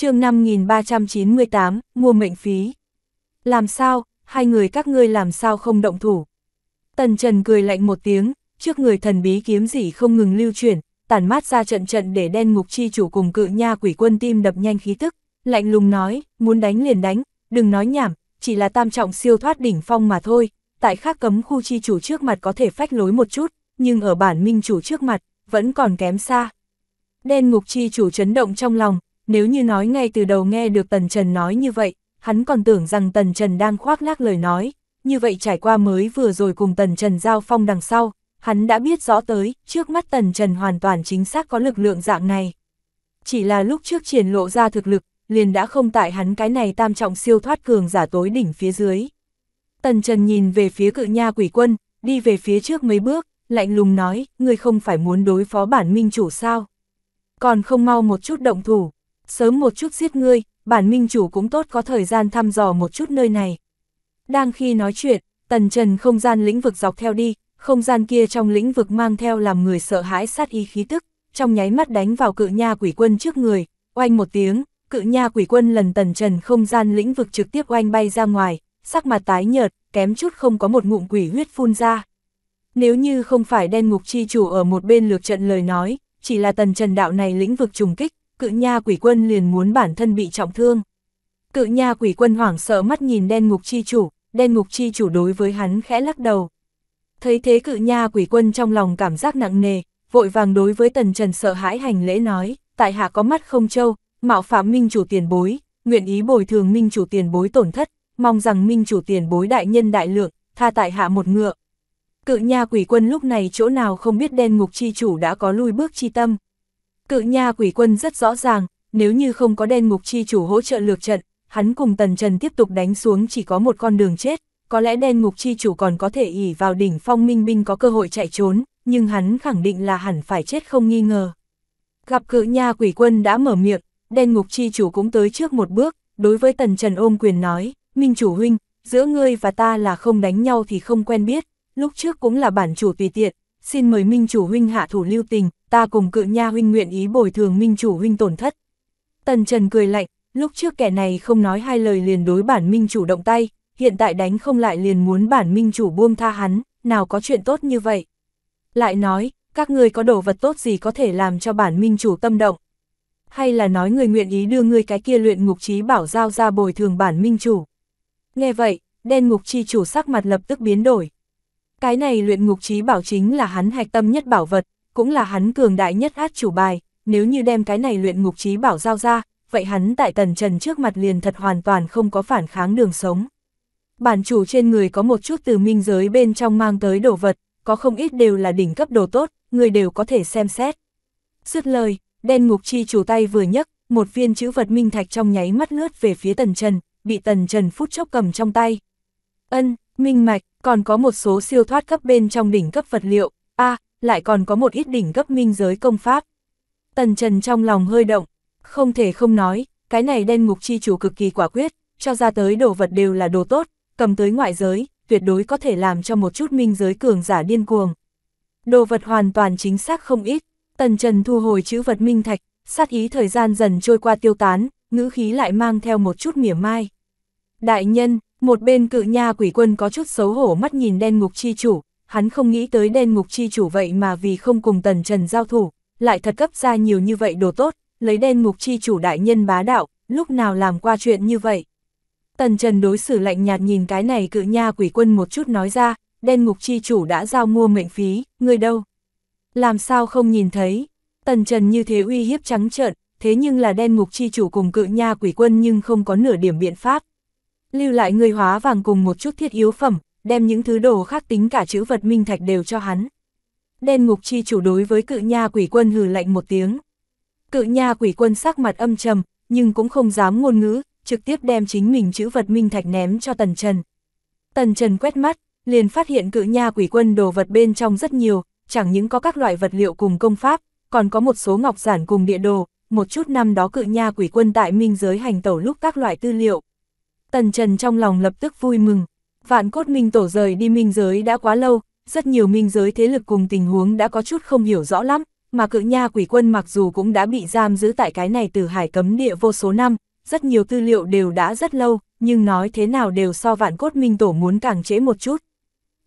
chương 5398, mua mệnh phí. Làm sao, hai người các ngươi làm sao không động thủ? Tần Trần cười lạnh một tiếng, trước người thần bí kiếm dị không ngừng lưu chuyển, tản mát ra trận trận để đen ngục chi chủ cùng cự nha quỷ quân tim đập nhanh khí tức, lạnh lùng nói, muốn đánh liền đánh, đừng nói nhảm, chỉ là tam trọng siêu thoát đỉnh phong mà thôi, tại khác cấm khu chi chủ trước mặt có thể phách lối một chút, nhưng ở bản minh chủ trước mặt, vẫn còn kém xa. Đen ngục chi chủ chấn động trong lòng, nếu như nói ngay từ đầu nghe được Tần Trần nói như vậy, hắn còn tưởng rằng Tần Trần đang khoác lác lời nói, như vậy trải qua mới vừa rồi cùng Tần Trần giao phong đằng sau, hắn đã biết rõ tới, trước mắt Tần Trần hoàn toàn chính xác có lực lượng dạng này. Chỉ là lúc trước triển lộ ra thực lực, liền đã không tại hắn cái này tam trọng siêu thoát cường giả tối đỉnh phía dưới. Tần Trần nhìn về phía cự nha quỷ quân, đi về phía trước mấy bước, lạnh lùng nói, người không phải muốn đối phó bản minh chủ sao? Còn không mau một chút động thủ sớm một chút giết ngươi, bản minh chủ cũng tốt có thời gian thăm dò một chút nơi này. Đang khi nói chuyện, tần trần không gian lĩnh vực dọc theo đi, không gian kia trong lĩnh vực mang theo làm người sợ hãi sát ý khí tức, trong nháy mắt đánh vào cự nha quỷ quân trước người, oanh một tiếng, cự nha quỷ quân lần tần trần không gian lĩnh vực trực tiếp oanh bay ra ngoài, sắc mặt tái nhợt, kém chút không có một ngụm quỷ huyết phun ra. Nếu như không phải đen ngục chi chủ ở một bên lược trận lời nói, chỉ là tần trần đạo này lĩnh vực trùng kích, cự nha quỷ quân liền muốn bản thân bị trọng thương. Cự nha quỷ quân hoảng sợ mắt nhìn đen ngục chi chủ, đen ngục chi chủ đối với hắn khẽ lắc đầu. Thấy thế cự nha quỷ quân trong lòng cảm giác nặng nề, vội vàng đối với tần trần sợ hãi hành lễ nói, tại hạ có mắt không trâu, mạo phạm minh chủ tiền bối, nguyện ý bồi thường minh chủ tiền bối tổn thất, mong rằng minh chủ tiền bối đại nhân đại lượng, tha tại hạ một ngựa. Cự nha quỷ quân lúc này chỗ nào không biết đen ngục chi chủ đã có lui bước chi tâm, Cự nha quỷ quân rất rõ ràng, nếu như không có đen ngục chi chủ hỗ trợ lược trận, hắn cùng tần trần tiếp tục đánh xuống chỉ có một con đường chết, có lẽ đen ngục chi chủ còn có thể ỉ vào đỉnh phong minh binh có cơ hội chạy trốn, nhưng hắn khẳng định là hẳn phải chết không nghi ngờ. Gặp cự nha quỷ quân đã mở miệng, đen ngục chi chủ cũng tới trước một bước, đối với tần trần ôm quyền nói, minh chủ huynh, giữa ngươi và ta là không đánh nhau thì không quen biết, lúc trước cũng là bản chủ tùy tiện, xin mời minh chủ huynh hạ thủ lưu tình, ta cùng cự nha huynh nguyện ý bồi thường minh chủ huynh tổn thất. Tần Trần cười lạnh, lúc trước kẻ này không nói hai lời liền đối bản minh chủ động tay, hiện tại đánh không lại liền muốn bản minh chủ buông tha hắn, nào có chuyện tốt như vậy. Lại nói, các người có đồ vật tốt gì có thể làm cho bản minh chủ tâm động. Hay là nói người nguyện ý đưa người cái kia luyện ngục trí bảo giao ra bồi thường bản minh chủ. Nghe vậy, đen ngục chi chủ sắc mặt lập tức biến đổi. Cái này luyện ngục trí bảo chính là hắn hạch tâm nhất bảo vật, cũng là hắn cường đại nhất át chủ bài, nếu như đem cái này luyện ngục trí bảo giao ra, vậy hắn tại tần trần trước mặt liền thật hoàn toàn không có phản kháng đường sống. Bản chủ trên người có một chút từ minh giới bên trong mang tới đồ vật, có không ít đều là đỉnh cấp đồ tốt, người đều có thể xem xét. Dứt lời, đen ngục chi chủ tay vừa nhấc, một viên chữ vật minh thạch trong nháy mắt lướt về phía tần trần, bị tần trần phút chốc cầm trong tay. Ân, minh mạch, còn có một số siêu thoát cấp bên trong đỉnh cấp vật liệu, a lại còn có một ít đỉnh cấp minh giới công pháp. Tần Trần trong lòng hơi động, không thể không nói, cái này đen ngục chi chủ cực kỳ quả quyết, cho ra tới đồ vật đều là đồ tốt, cầm tới ngoại giới, tuyệt đối có thể làm cho một chút minh giới cường giả điên cuồng. Đồ vật hoàn toàn chính xác không ít, Tần Trần thu hồi chữ vật minh thạch, sát ý thời gian dần trôi qua tiêu tán, ngữ khí lại mang theo một chút mỉa mai. Đại nhân, một bên cự nha quỷ quân có chút xấu hổ mắt nhìn đen ngục chi chủ, hắn không nghĩ tới đen ngục chi chủ vậy mà vì không cùng tần trần giao thủ, lại thật cấp ra nhiều như vậy đồ tốt, lấy đen ngục chi chủ đại nhân bá đạo, lúc nào làm qua chuyện như vậy. Tần trần đối xử lạnh nhạt nhìn cái này cự nha quỷ quân một chút nói ra, đen ngục chi chủ đã giao mua mệnh phí, người đâu? Làm sao không nhìn thấy? Tần trần như thế uy hiếp trắng trợn, thế nhưng là đen ngục chi chủ cùng cự nha quỷ quân nhưng không có nửa điểm biện pháp. Lưu lại người hóa vàng cùng một chút thiết yếu phẩm, đem những thứ đồ khác tính cả chữ vật minh thạch đều cho hắn. Đen ngục chi chủ đối với cự nha quỷ quân hừ lạnh một tiếng. Cự nha quỷ quân sắc mặt âm trầm, nhưng cũng không dám ngôn ngữ, trực tiếp đem chính mình chữ vật minh thạch ném cho Tần Trần. Tần Trần quét mắt, liền phát hiện cự nha quỷ quân đồ vật bên trong rất nhiều, chẳng những có các loại vật liệu cùng công pháp, còn có một số ngọc giản cùng địa đồ, một chút năm đó cự nha quỷ quân tại minh giới hành tẩu lúc các loại tư liệu. Tần Trần trong lòng lập tức vui mừng, vạn cốt minh tổ rời đi minh giới đã quá lâu, rất nhiều minh giới thế lực cùng tình huống đã có chút không hiểu rõ lắm, mà cự nha quỷ quân mặc dù cũng đã bị giam giữ tại cái này từ hải cấm địa vô số năm, rất nhiều tư liệu đều đã rất lâu, nhưng nói thế nào đều so vạn cốt minh tổ muốn càng trễ một chút.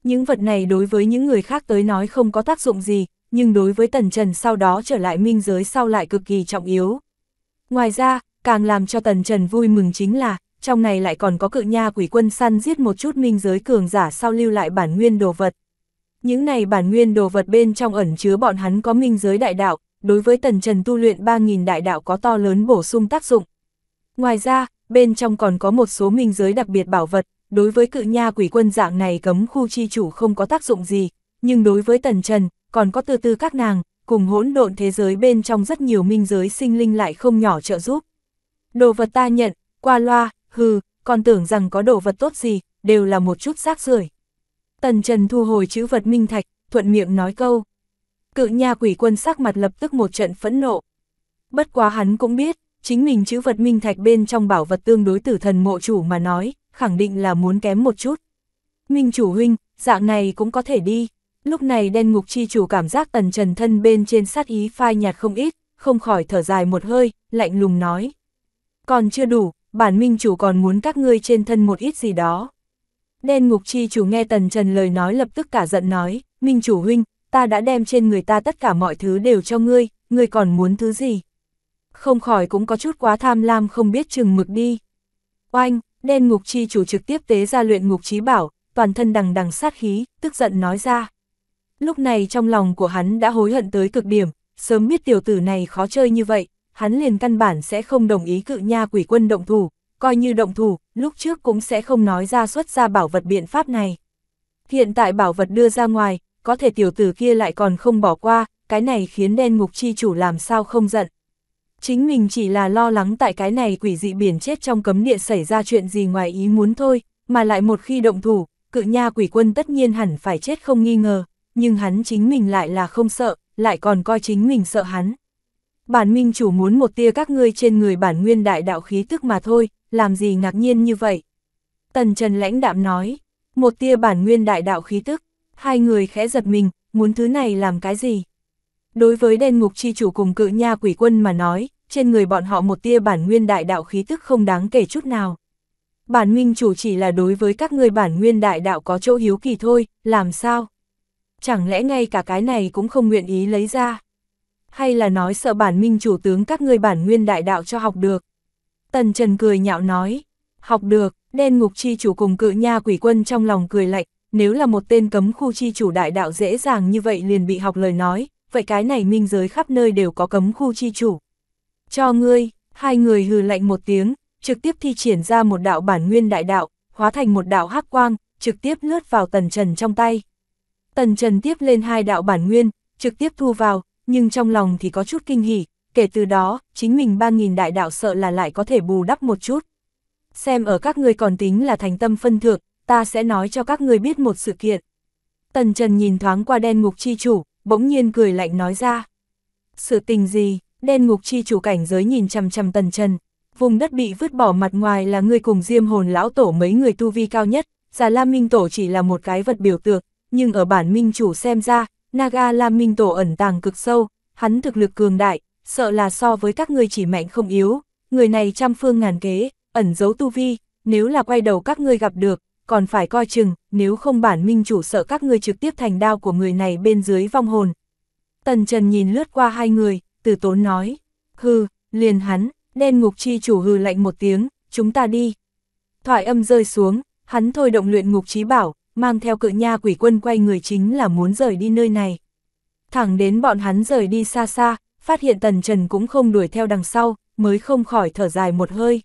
Những vật này đối với những người khác tới nói không có tác dụng gì, nhưng đối với Tần Trần sau đó trở lại minh giới sau lại cực kỳ trọng yếu. Ngoài ra, càng làm cho Tần Trần vui mừng chính là, trong này lại còn có cự nha quỷ quân săn giết một chút minh giới cường giả sau lưu lại bản nguyên đồ vật. Những này bản nguyên đồ vật bên trong ẩn chứa bọn hắn có minh giới đại đạo, đối với tần trần tu luyện 3.000 đại đạo có to lớn bổ sung tác dụng. Ngoài ra, bên trong còn có một số minh giới đặc biệt bảo vật, đối với cự nha quỷ quân dạng này cấm khu chi chủ không có tác dụng gì, nhưng đối với tần trần, còn có tư tư các nàng, cùng hỗn độn thế giới bên trong rất nhiều minh giới sinh linh lại không nhỏ trợ giúp. Đồ vật ta nhận, qua loa, hừ, còn tưởng rằng có đồ vật tốt gì, đều là một chút rác rưởi. Tần Trần thu hồi chữ vật minh thạch, thuận miệng nói câu. Cự nha quỷ quân sắc mặt lập tức một trận phẫn nộ. Bất quá hắn cũng biết, chính mình chữ vật minh thạch bên trong bảo vật tương đối tử thần mộ chủ mà nói, khẳng định là muốn kém một chút. Minh chủ huynh, dạng này cũng có thể đi. Lúc này đen ngục chi chủ cảm giác tần trần thân bên trên sát ý phai nhạt không ít, không khỏi thở dài một hơi, lạnh lùng nói. Còn chưa đủ, bản minh chủ còn muốn các ngươi trên thân một ít gì đó. Đen ngục chi chủ nghe tần trần lời nói lập tức cả giận nói, minh chủ huynh, ta đã đem trên người ta tất cả mọi thứ đều cho ngươi, ngươi còn muốn thứ gì? Không khỏi cũng có chút quá tham lam không biết chừng mực đi. Oanh, đen ngục chi chủ trực tiếp tế ra luyện ngục trí bảo, toàn thân đằng đằng sát khí, tức giận nói ra. Lúc này trong lòng của hắn đã hối hận tới cực điểm, sớm biết tiểu tử này khó chơi như vậy, hắn liền căn bản sẽ không đồng ý cự nha quỷ quân động thủ, coi như động thủ, lúc trước cũng sẽ không nói ra xuất ra bảo vật biện pháp này. Hiện tại bảo vật đưa ra ngoài, có thể tiểu tử kia lại còn không bỏ qua, cái này khiến đen ngục chi chủ làm sao không giận. Chính mình chỉ là lo lắng tại cái này quỷ dị biển chết trong cấm địa xảy ra chuyện gì ngoài ý muốn thôi, mà lại một khi động thủ, cự nha quỷ quân tất nhiên hẳn phải chết không nghi ngờ, nhưng hắn chính mình lại là không sợ, lại còn coi chính mình sợ hắn bản minh chủ muốn một tia các ngươi trên người bản nguyên đại đạo khí tức mà thôi, làm gì ngạc nhiên như vậy. Tần Trần lãnh đạm nói, một tia bản nguyên đại đạo khí tức, hai người khẽ giật mình, muốn thứ này làm cái gì. Đối với đen ngục chi chủ cùng cự nha quỷ quân mà nói, trên người bọn họ một tia bản nguyên đại đạo khí tức không đáng kể chút nào. Bản minh chủ chỉ là đối với các người bản nguyên đại đạo có chỗ hiếu kỳ thôi, làm sao? Chẳng lẽ ngay cả cái này cũng không nguyện ý lấy ra? hay là nói sợ bản minh chủ tướng các ngươi bản nguyên đại đạo cho học được. Tần Trần cười nhạo nói, học được, đen ngục chi chủ cùng cự nha quỷ quân trong lòng cười lạnh, nếu là một tên cấm khu chi chủ đại đạo dễ dàng như vậy liền bị học lời nói, vậy cái này minh giới khắp nơi đều có cấm khu chi chủ. Cho ngươi, hai người hừ lạnh một tiếng, trực tiếp thi triển ra một đạo bản nguyên đại đạo, hóa thành một đạo hắc quang, trực tiếp lướt vào tần trần trong tay. Tần trần tiếp lên hai đạo bản nguyên, trực tiếp thu vào, nhưng trong lòng thì có chút kinh hỉ, kể từ đó, chính mình 3.000 đại đạo sợ là lại có thể bù đắp một chút. Xem ở các ngươi còn tính là thành tâm phân thượng, ta sẽ nói cho các ngươi biết một sự kiện. Tần Trần nhìn thoáng qua đen ngục chi chủ, bỗng nhiên cười lạnh nói ra. Sự tình gì, đen ngục chi chủ cảnh giới nhìn chằm chằm Tần Trần, vùng đất bị vứt bỏ mặt ngoài là ngươi cùng diêm hồn lão tổ mấy người tu vi cao nhất, Già Lam Minh Tổ chỉ là một cái vật biểu tượng, nhưng ở bản Minh Chủ xem ra, Naga Lam minh tổ ẩn tàng cực sâu, hắn thực lực cường đại, sợ là so với các ngươi chỉ mạnh không yếu, người này trăm phương ngàn kế, ẩn giấu tu vi, nếu là quay đầu các ngươi gặp được, còn phải coi chừng, nếu không bản minh chủ sợ các ngươi trực tiếp thành đao của người này bên dưới vong hồn. Tần Trần nhìn lướt qua hai người, từ tốn nói, hư, liền hắn, đen ngục chi chủ hư lạnh một tiếng, chúng ta đi. Thoại âm rơi xuống, hắn thôi động luyện ngục trí bảo, mang theo cự nha quỷ quân quay người chính là muốn rời đi nơi này. Thẳng đến bọn hắn rời đi xa xa, phát hiện Tần Trần cũng không đuổi theo đằng sau, mới không khỏi thở dài một hơi.